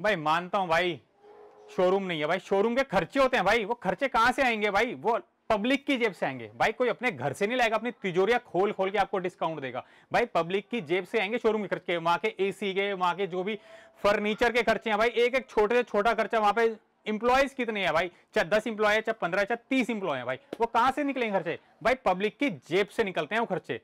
भाई मानता हूँ भाई शोरूम नहीं है भाई शोरूम के खर्चे होते हैं भाई वो खर्चे कहां से आएंगे भाई वो पब्लिक की जेब से आएंगे भाई कोई अपने घर से नहीं लाएगा अपनी तिजोरिया खोल खोल के आपको डिस्काउंट देगा भाई पब्लिक की जेब से आएंगे शोरूम के खर्चे वहां के एसी के वहां के जो भी फर्नीचर के खर्चे हैं भाई एक एक छोटे से छोटा खर्चा वहां पे इंप्लॉयज कितने हैं भाई चाहे दस इंप्लॉय है चाहे पंद्रह चाहे तीस इंप्लॉय है भाई वो कहां से निकलेंगे खर्चे भाई पब्लिक की जेब से निकलते हैं वो खर्चे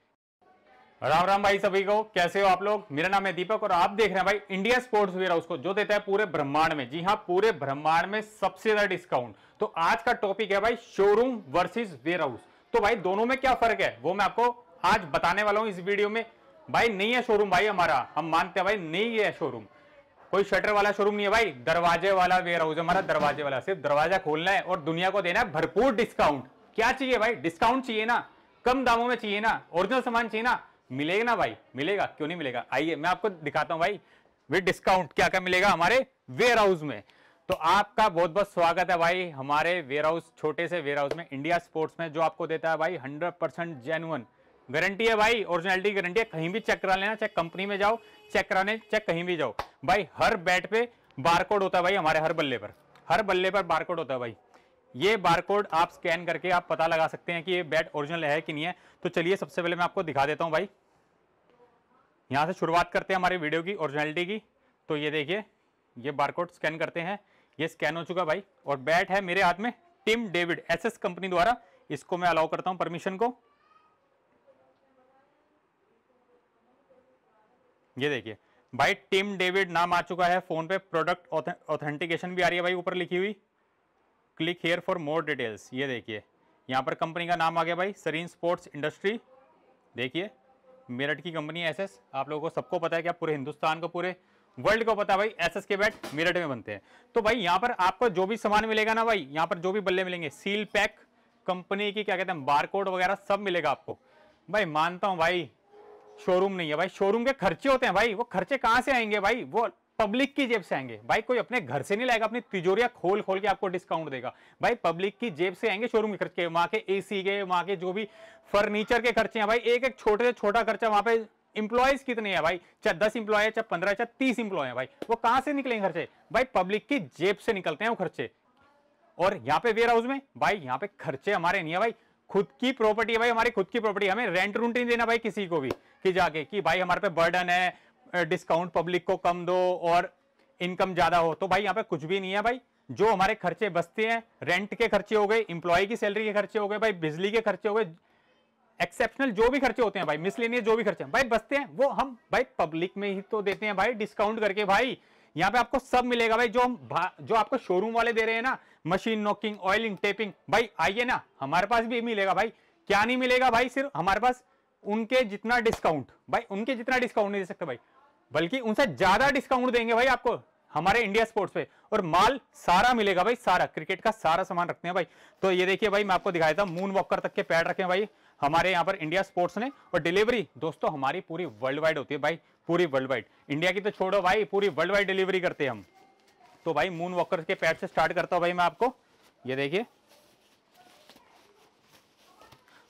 राम राम भाई सभी को कैसे हो आप लोग मेरा नाम है दीपक और आप देख रहे हैं भाई इंडिया स्पोर्ट्स वेयर हाउस को जो देता है पूरे ब्रह्मांड में जी हाँ पूरे ब्रह्मांड में सबसे ज्यादा डिस्काउंट तो आज का टॉपिक है भाई शोरूम वर्सेस वेयर हाउस तो भाई दोनों में क्या फर्क है वो मैं आपको आज बताने वाला हूँ इस वीडियो में भाई नहीं है शोरूम भाई हमारा हम मानते हैं भाई नहीं है शोरूम कोई शटर वाला शोरूम नहीं है भाई दरवाजे वाला वेयर हाउस हमारा दरवाजे वाला सिर्फ दरवाजा खोलना है और दुनिया को देना है भरपूर डिस्काउंट क्या चाहिए भाई डिस्काउंट चाहिए ना कम दामों में चाहिए ना ओरिजिनल सामान चाहिए ना मिलेगा ना भाई मिलेगा क्यों नहीं मिलेगा आइए मैं आपको दिखाता हूँ भाई विद डिस्काउंट क्या क्या मिलेगा हमारे वेयर हाउस में तो आपका बहुत बहुत स्वागत है भाई हमारे वेयर हाउस छोटे से वेयर हाउस में इंडिया स्पोर्ट्स में जो आपको देता है भाई हंड्रेड परसेंट जेनुअन गारंटी है भाई ओरिजिनलिटी गारंटी है कहीं भी चेक करा लेना चाहे कंपनी में जाओ चेक कराने चेक कहीं भी जाओ भाई हर बैट पे बारकोड होता है भाई हमारे हर बल्ले पर हर बल्ले पर बारकोड होता है भाई ये बारकोड आप स्कैन करके आप पता लगा सकते हैं कि ये बैट ओरिजिनल है कि नहीं है तो चलिए सबसे पहले मैं आपको दिखा देता हूँ भाई यहाँ से शुरुआत करते हैं हमारे वीडियो की ओरिजिनलिटी की तो ये देखिए ये बारकोड स्कैन करते हैं ये स्कैन हो चुका भाई और बैट है मेरे हाथ में टिम डेविड एसएस कंपनी द्वारा इसको मैं अलाउ करता हूँ परमिशन को ये देखिए भाई टिम डेविड नाम आ चुका है फोन पे प्रोडक्ट ऑथेंटिकेशन भी आ रही है भाई ऊपर लिखी हुई click here for more details ये देखिए यहाँ पर कंपनी का नाम आ गया भाई सरीन स्पोर्ट्स इंडस्ट्री देखिए मेरठ की कंपनी है एस आप लोगों को सबको पता है कि आप पूरे हिंदुस्तान को पूरे वर्ल्ड को पता है भाई एसएस के बैट मेरठ में बनते हैं तो भाई यहाँ पर आपको जो भी सामान मिलेगा ना भाई यहाँ पर जो भी बल्ले मिलेंगे सील पैक कंपनी की क्या कहते हैं बारकोड वगैरह सब मिलेगा आपको भाई मानता हूँ भाई शोरूम नहीं है भाई शोरूम के खर्चे होते हैं भाई वो खर्चे कहाँ से आएंगे भाई वो पब्लिक की जेब से आएंगे भाई कोई अपने घर से नहीं लाएगा अपनी तिजोरिया खोल खोल के आपको डिस्काउंट देगा भाई पब्लिक की जेब से आएंगे शोरूम के खर्च के के एसी के वहां के जो भी फर्नीचर के खर्चे हैं भाई एक एक छोटे से छोटा खर्चा वहां पे इंप्लॉयज कितने हैं भाई चाहे दस इंप्लॉय है चाहे पंद्रह चाहे तीस इंप्लॉय है भाई वो कहां से निकलेंगे खर्चे भाई पब्लिक की जेब से निकलते हैं वो खर्चे और यहाँ पे वेयर हाउस में भाई यहाँ पे खर्चे हमारे नहीं है भाई खुद की प्रॉपर्टी है भाई हमारी खुद की प्रॉपर्टी हमें रेंट रूंट नहीं देना भाई किसी को भी कि जाके कि भाई हमारे पे बर्डन है डिस्काउंट पब्लिक को कम दो और इनकम ज़्यादा हो तो भाई यहाँ पे कुछ भी नहीं है भाई जो हमारे खर्चे बचते हैं रेंट के खर्चे हो गए इंप्लॉय की सैलरी के खर्चे हो गए भाई बिजली के खर्चे हो गए एक्सेप्शनल जो भी खर्चे होते हैं भाई मिसलेनियस जो भी खर्चे हैं भाई बचते हैं वो हम भाई पब्लिक में ही तो देते हैं भाई डिस्काउंट करके भाई यहाँ पे आपको सब मिलेगा भाई जो हम जो आपको शोरूम वाले दे रहे हैं ना मशीन नॉकिंग ऑयलिंग टेपिंग भाई आइए ना हमारे पास भी मिलेगा भाई क्या नहीं मिलेगा भाई सिर्फ हमारे पास उनके जितना डिस्काउंट भाई उनके जितना डिस्काउंट नहीं दे सकते भाई बल्कि उनसे ज्यादा डिस्काउंट देंगे भाई आपको हमारे इंडिया स्पोर्ट्स पे और माल सारा मिलेगा भाई सारा क्रिकेट का सारा सामान रखते हैं भाई तो ये देखिए भाई मैं आपको दिखाया था मून वॉकर तक के पैड रखे हैं भाई हमारे यहाँ पर इंडिया स्पोर्ट्स ने और डिलीवरी दोस्तों हमारी पूरी वर्ल्ड वाइड होती है भाई पूरी वर्ल्ड वाइड इंडिया की तो छोड़ो भाई पूरी वर्ल्ड वाइड डिलीवरी करते हैं हम तो भाई मून वॉकर के पैड से स्टार्ट करता हूँ भाई मैं आपको ये देखिए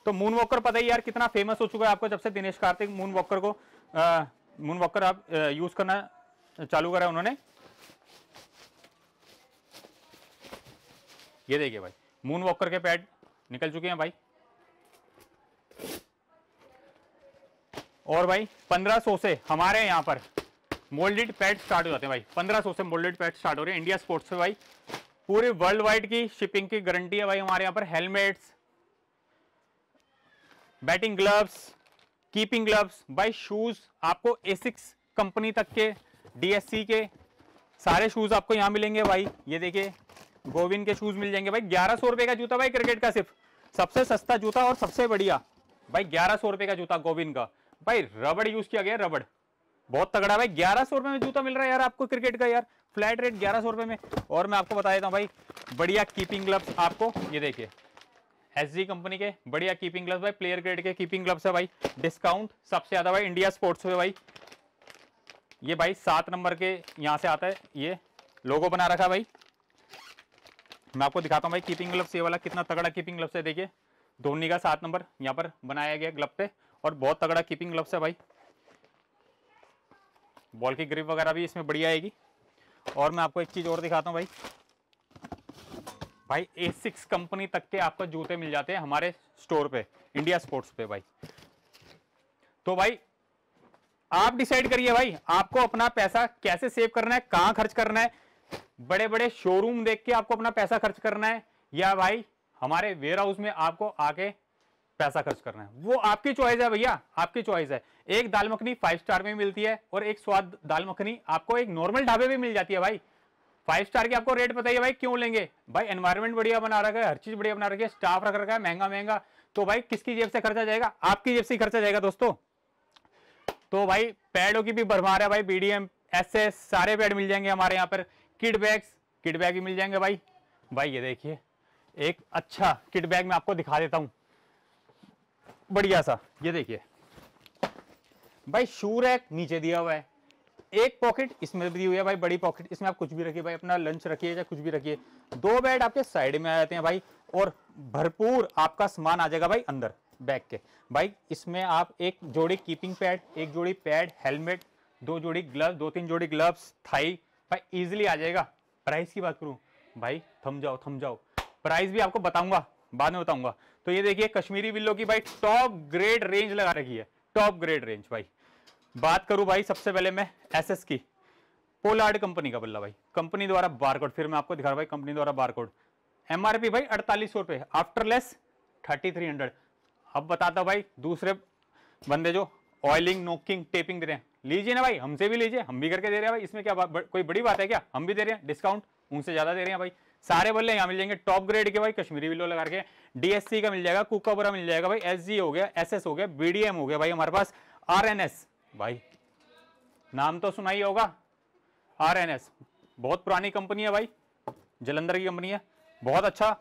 तो मून वॉकर पता ही यार कितना फेमस हो चुका है आपको जब से दिनेश कार्तिक मून वॉकर को मून वॉकर आप यूज़ करना चालू करा उन्होंने ये देखिए भाई मून वॉकर के पैड निकल चुके हैं भाई और भाई 1500 से हमारे यहाँ पर मोल्डेड पैड स्टार्ट हो जाते हैं भाई 1500 से मोल्डेड पैड स्टार्ट हो रहे हैं इंडिया स्पोर्ट्स से भाई पूरे वर्ल्ड वाइड की शिपिंग की गारंटी है भाई हमारे यहाँ पर helmets batting gloves keeping gloves बाई शूज़ आपको एसिक्स कंपनी तक के डीएससी के सारे शूज़ आपको यहाँ मिलेंगे भाई ये देखिए गोविंद के शूज़ मिल जाएंगे भाई ग्यारह सौ रुपए का जूता भाई क्रिकेट का सिर्फ सबसे सस्ता जूता और सबसे बढ़िया भाई ग्यारह सौ रुपए का जूता गोविंद का भाई रबड़ यूज़ किया गया रबड़ बहुत तगड़ा भाई ग्यारह सौ रुपए में जूता मिल रहा है यार आपको क्रिकेट का यार फ्लैट रेट ग्यारह सौ रुपए में और मैं आपको बता देता हूँ भाई बढ़िया कीपिंग ग्लव्स आपको ये देखिए एस कंपनी के बढ़िया कीपिंग ग्लव्स भाई प्लेयर ग्रेड के कीपिंग ग्लव्स है भाई डिस्काउंट सबसे ज़्यादा भाई इंडिया स्पोर्ट्स में भाई ये भाई सात नंबर के यहाँ से आता है ये लोगो बना रखा भाई मैं आपको दिखाता हूँ भाई कीपिंग ग्लव्स ये वाला कितना तगड़ा कीपिंग ग्लव्स है देखिए धोनी का सात नंबर यहाँ पर बनाया गया ग्लब पे और बहुत तगड़ा कीपिंग ग्लव्स है भाई बॉल की ग्रिप वगैरह भी इसमें बढ़िया आएगी और मैं आपको एक चीज़ और दिखाता हूँ भाई भाई ए सिक्स कंपनी तक के आपको जूते मिल जाते हैं हमारे स्टोर पे इंडिया स्पोर्ट्स पे भाई तो भाई आप डिसाइड करिए भाई आपको अपना पैसा कैसे सेव करना है कहां खर्च करना है बड़े बड़े शोरूम देख के आपको अपना पैसा खर्च करना है या भाई हमारे वेयर हाउस में आपको आके पैसा खर्च करना है वो आपकी चॉइस है भैया आपकी चॉइस है एक दाल मखनी फाइव स्टार में मिलती है और एक स्वाद दाल मखनी आपको एक नॉर्मल ढाबे में मिल जाती है भाई फाइव स्टार के आपको रेट बताइए भाई क्यों लेंगे भाई एनवायरमेंट बढ़िया बना रखा है हर चीज बढ़िया बना रखी है स्टाफ रख रखा है महंगा महंगा तो भाई किसकी जेब से खर्चा जाएगा आपकी जेब से खर्चा जाएगा दोस्तों तो भाई पैडों की भी भरमार है भाई बीडीएम एस सारे पैड मिल जाएंगे हमारे यहाँ पर किट बैग्स किट बैग भी मिल जाएंगे भाई भाई ये देखिए एक अच्छा किट बैग मैं आपको दिखा देता हूँ बढ़िया सा ये देखिए भाई शू रैक नीचे दिया हुआ है एक पॉकेट इसमें दी हुई है भाई बड़ी पॉकेट इसमें आप कुछ भी रखिए भाई अपना लंच रखिए या कुछ भी रखिए दो बेड आपके साइड में आ जाते हैं भाई और भरपूर आपका सामान आ जाएगा भाई अंदर बैग के भाई इसमें आप एक जोड़ी कीपिंग पैड एक जोड़ी पैड हेलमेट दो जोड़ी ग्लव दो तीन जोड़ी ग्लव्स थाई भाई इजिली आ जाएगा प्राइस की बात करूँ भाई थम जाओ थम जाओ प्राइस भी आपको बताऊंगा बाद में बताऊंगा तो ये देखिए कश्मीरी बिल्लो की भाई टॉप ग्रेड रेंज लगा रखी है टॉप ग्रेड रेंज भाई बात करूं भाई सबसे पहले मैं एसएस की पोलार्ड कंपनी का बल्ला भाई कंपनी द्वारा बारकोड फिर मैं आपको दिखा रहा भाई कंपनी द्वारा बारकोड एमआरपी भाई अड़तालीस सौ रुपये आफ्टरलेस थर्टी थ्री हंड्रेड अब बताता भाई दूसरे बंदे जो ऑयलिंग नोकिंग टेपिंग दे रहे हैं लीजिए ना भाई हमसे भी लीजिए हम भी करके दे रहे हैं भाई इसमें क्या कोई बड़ी बात है क्या हम भी दे रहे हैं डिस्काउंट उनसे ज़्यादा दे रहे हैं भाई सारे बल्ले यहाँ मिल जाएंगे टॉप ग्रेड के भाई कश्मीरी विलो लगा के डीएससी का मिल जाएगा कुकाबरा मिल जाएगा भाई एस हो गया एस हो गया बी हो गया भाई हमारे पास आर भाई नाम तो सुना ही होगा आर एन एस बहुत पुरानी कंपनी है भाई जलंधर की कंपनी है बहुत अच्छा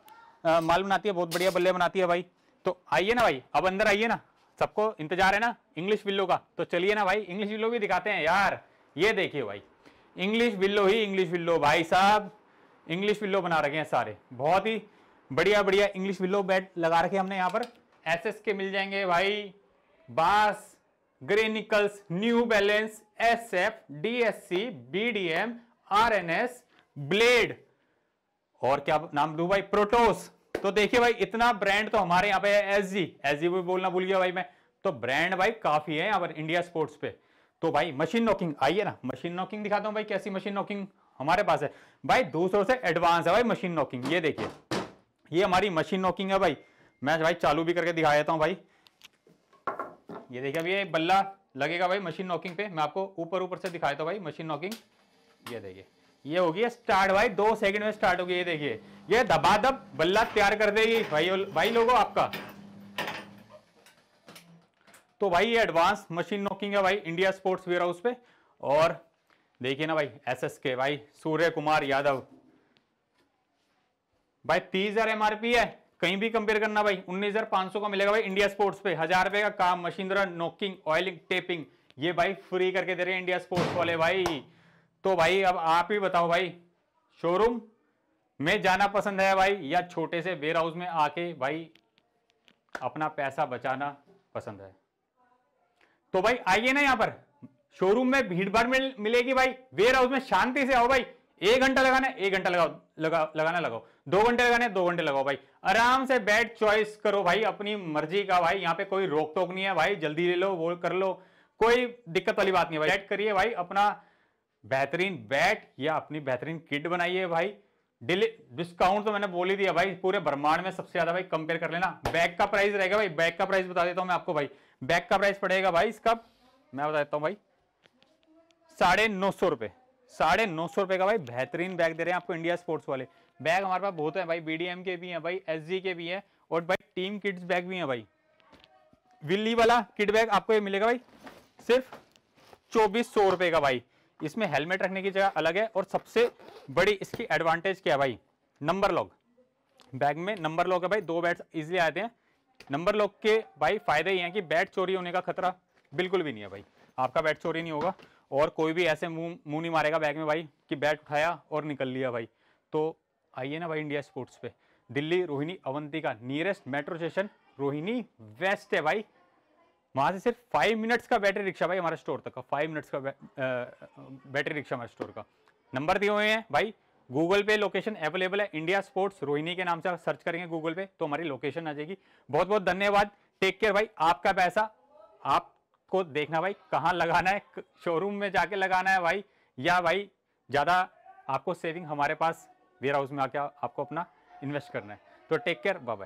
आ, माल बनाती है बहुत बढ़िया बल्ले बनाती है भाई तो आइए ना भाई अब अंदर आइए ना सबको इंतजार है ना इंग्लिश बिल्लो का तो चलिए ना भाई इंग्लिश बिल्लो भी दिखाते हैं यार ये देखिए भाई इंग्लिश बिल्लो ही इंग्लिश बिल्लो भाई साहब इंग्लिश बिल्लो बना रखे हैं सारे बहुत ही बढ़िया बढ़िया इंग्लिश बिल्लो बेड लगा रखे हमने यहाँ पर एस के मिल जाएंगे भाई बास Gray Nicolls New Balance S F D S C B D M R N S blade और क्या नाम दू भाई प्रोटोस तो देखिए भाई इतना ब्रांड तो हमारे यहाँ पे है एस जी एस जी भी बोलना भूल गया भाई मैं तो ब्रांड भाई काफी है यहाँ पर इंडिया स्पोर्ट्स पे तो भाई मशीन नॉकिंग आइए ना मशीन नॉकिंग दिखाता हूँ भाई कैसी मशीन नॉकिंग हमारे पास है भाई दूसरों से एडवांस है भाई मशीन नॉकिंग ये देखिए ये हमारी मशीन नॉकिंग है भाई मैं भाई चालू भी करके दिखा देता हूँ भाई ये देखिए अभी ये बल्ला लगेगा भाई मशीन नॉकिंग पे मैं आपको ऊपर ऊपर से दिखाया था भाई मशीन नॉकिंग ये देखिए ये होगी स्टार्ट भाई दो सेकंड में स्टार्ट होगी ये देखिए ये दब बल्ला तैयार कर देगी भाई भाई लोगो आपका तो भाई ये एडवांस मशीन नॉकिंग है भाई इंडिया स्पोर्ट्स वेयर हाउस पे और देखिए ना भाई एस के भाई सूर्य कुमार यादव भाई तीस हजार एमआरपी है कहीं भी कंपेयर करना भाई 19,500 का मिलेगा भाई इंडिया स्पोर्ट्स पे हजार रुपए का काम मशीनरा नोकिंग ऑयलिंग टेपिंग ये भाई फ्री करके दे रहे हैं इंडिया स्पोर्ट्स वाले भाई तो भाई अब आप ही बताओ भाई शोरूम में जाना पसंद है भाई या छोटे से वेयर हाउस में आके भाई अपना पैसा बचाना पसंद है तो भाई आइए ना यहां पर शोरूम में भीड़ भाड़ मिलेगी भाई वेयर हाउस में शांति से आओ भाई एक घंटा लगाना एक घंटा लगाओ लगा लगाना लगाओ दो घंटे लगाने दो घंटे लगाओ भाई आराम से बेड चॉइस करो भाई अपनी मर्जी का भाई यहाँ पे कोई रोक टोक नहीं है भाई जल्दी ले लो वो कर लो कोई दिक्कत वाली बात नहीं है भाई बैट करिए भाई अपना बेहतरीन बैट या अपनी बेहतरीन किट बनाइए भाई डिले डिस्काउंट तो मैंने बोल ही दिया भाई पूरे ब्रह्मांड में सबसे ज्यादा भाई कंपेयर कर लेना बैग का प्राइस रहेगा भाई बैग का प्राइस बता देता हूँ मैं आपको भाई बैग का प्राइस पड़ेगा भाई इसका मैं बता देता हूँ भाई साढ़े नौ सौ रुपये साढ़े नौ सौ रुपये का भाई बेहतरीन बैग दे रहे हैं आपको इंडिया स्पोर्ट्स वाले बैग हमारे पास बहुत है भाई बीडीएम के भी हैं भाई एसजी के भी है और भाई टीम किड्स बैग भी हैं भाई विल्ली वाला किट बैग आपको ये मिलेगा भाई सिर्फ चौबीस सौ रुपये का भाई इसमें हेलमेट रखने की जगह अलग है और सबसे बड़ी इसकी एडवांटेज क्या है भाई नंबर लॉक बैग में नंबर लॉक है भाई दो बैट्स इजिली आते हैं नंबर लॉक के भाई फायदे ही हैं कि बैट चोरी होने का खतरा बिल्कुल भी नहीं है भाई आपका बैट चोरी नहीं होगा और कोई भी ऐसे मुंह मुंह नहीं मारेगा बैग में भाई कि बैट उठाया और निकल लिया भाई तो आइए ना भाई इंडिया स्पोर्ट्स पे दिल्ली रोहिणी अवंती का nearest metro station Rohini West है भाई वहाँ से सिर्फ फाइव मिनट्स का बैटरी रिक्शा भाई हमारे स्टोर तक का फाइव मिनट्स का बैटरी रिक्शा हमारे स्टोर का नंबर दिए हुए हैं भाई गूगल पे लोकेशन अवेलेबल है इंडिया स्पोर्ट्स रोहिणी के नाम से आप सर्च करेंगे गूगल पे तो हमारी लोकेशन आ जाएगी बहुत बहुत धन्यवाद टेक केयर भाई आपका पैसा आप को देखना भाई कहाँ लगाना है शोरूम में जाके लगाना है भाई या भाई ज़्यादा आपको सेविंग हमारे पास वेयर हाउस में आके आपको अपना इन्वेस्ट करना है तो टेक केयर बाय